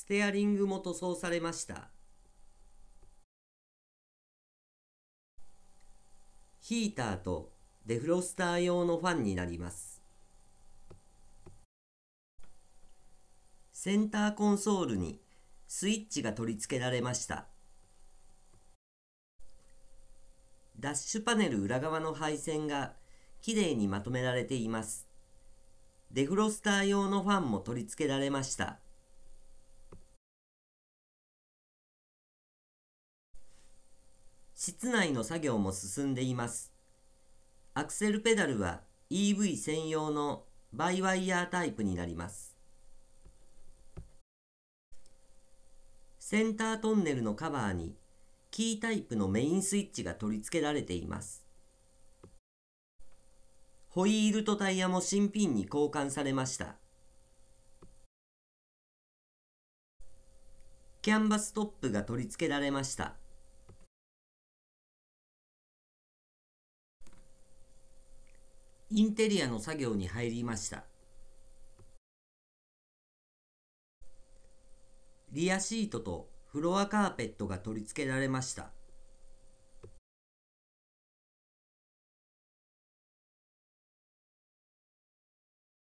ステアリングも塗装されました。ヒーターとデフロスター用のファンになります。センターコンソールにスイッチが取り付けられました。ダッシュパネル裏側の配線がきれいにまとめられています。デフロスター用のファンも取り付けられました。室内の作業も進んでいます。アクセルペダルは EV 専用のバイワイヤータイプになります。センタートンネルのカバーにキータイプのメインスイッチが取り付けられています。ホイールとタイヤも新品に交換されました。キャンバストップが取り付けられました。インテリアの作業に入りましたリアシートとフロアカーペットが取り付けられました